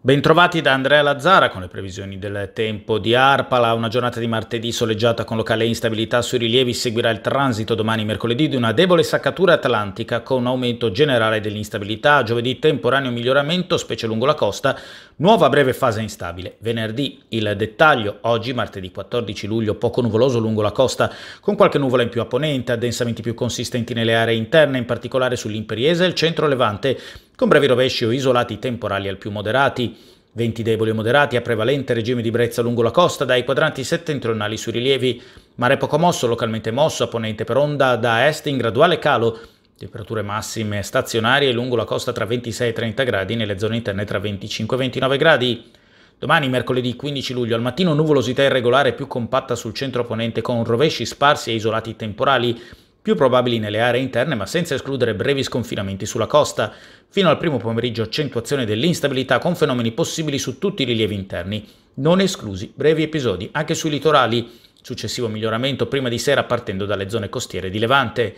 Bentrovati da Andrea Lazzara con le previsioni del tempo di Arpala. Una giornata di martedì soleggiata con locale instabilità sui rilievi seguirà il transito domani mercoledì di una debole saccatura atlantica con un aumento generale dell'instabilità. Giovedì temporaneo miglioramento, specie lungo la costa, nuova breve fase instabile. Venerdì il dettaglio, oggi martedì 14 luglio poco nuvoloso lungo la costa con qualche nuvola in più a ponente, addensamenti più consistenti nelle aree interne, in particolare sull'imperiese e il centro levante con brevi rovesci o isolati temporali al più moderati, venti deboli o moderati a prevalente regime di brezza lungo la costa dai quadranti settentrionali sui rilievi, mare poco mosso, localmente mosso, a ponente per onda da est in graduale calo, temperature massime stazionarie lungo la costa tra 26 e 30 gradi, nelle zone interne tra 25 e 29 gradi. Domani, mercoledì 15 luglio, al mattino nuvolosità irregolare più compatta sul centro ponente con rovesci sparsi e isolati temporali, più probabili nelle aree interne ma senza escludere brevi sconfinamenti sulla costa. Fino al primo pomeriggio accentuazione dell'instabilità con fenomeni possibili su tutti i rilievi interni, non esclusi brevi episodi anche sui litorali, successivo miglioramento prima di sera partendo dalle zone costiere di Levante.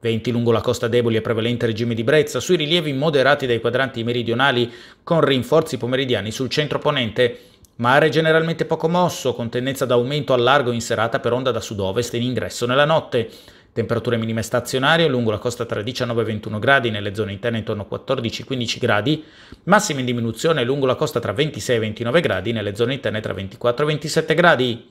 Venti lungo la costa deboli e prevalente regime di brezza, sui rilievi moderati dai quadranti meridionali con rinforzi pomeridiani sul centro ponente. Mare generalmente poco mosso, con tendenza ad aumento al largo in serata per onda da sud-ovest in ingresso nella notte. Temperature minime stazionarie lungo la costa tra 19 e 21 gradi, nelle zone interne intorno a 14-15 gradi, massime in diminuzione lungo la costa tra 26 e 29 gradi, nelle zone interne tra 24 e 27 gradi.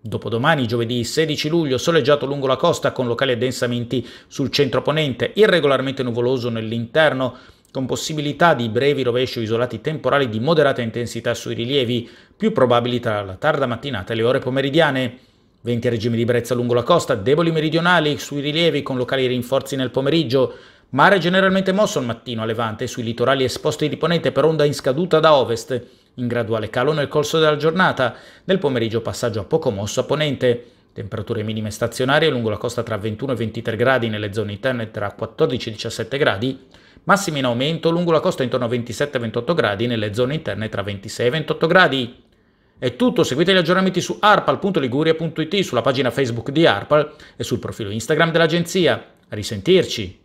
Dopodomani, giovedì 16 luglio, soleggiato lungo la costa con locali addensamenti sul centro ponente, irregolarmente nuvoloso nell'interno, con possibilità di brevi rovesci o isolati temporali di moderata intensità sui rilievi, più probabili tra la tarda mattinata e le ore pomeridiane. Venti regimi di brezza lungo la costa, deboli meridionali sui rilievi con locali rinforzi nel pomeriggio, mare generalmente mosso al mattino a levante sui litorali esposti di ponente per onda in scaduta da ovest, in graduale calo nel corso della giornata, nel pomeriggio passaggio a poco mosso a ponente. Temperature minime stazionarie lungo la costa tra 21 e 23 gradi, nelle zone interne tra 14 e 17 gradi, massimi in aumento lungo la costa intorno a 27-28 gradi, nelle zone interne tra 26 e 28 gradi. È tutto, seguite gli aggiornamenti su arpal.liguria.it, sulla pagina Facebook di Arpal e sul profilo Instagram dell'agenzia. A risentirci!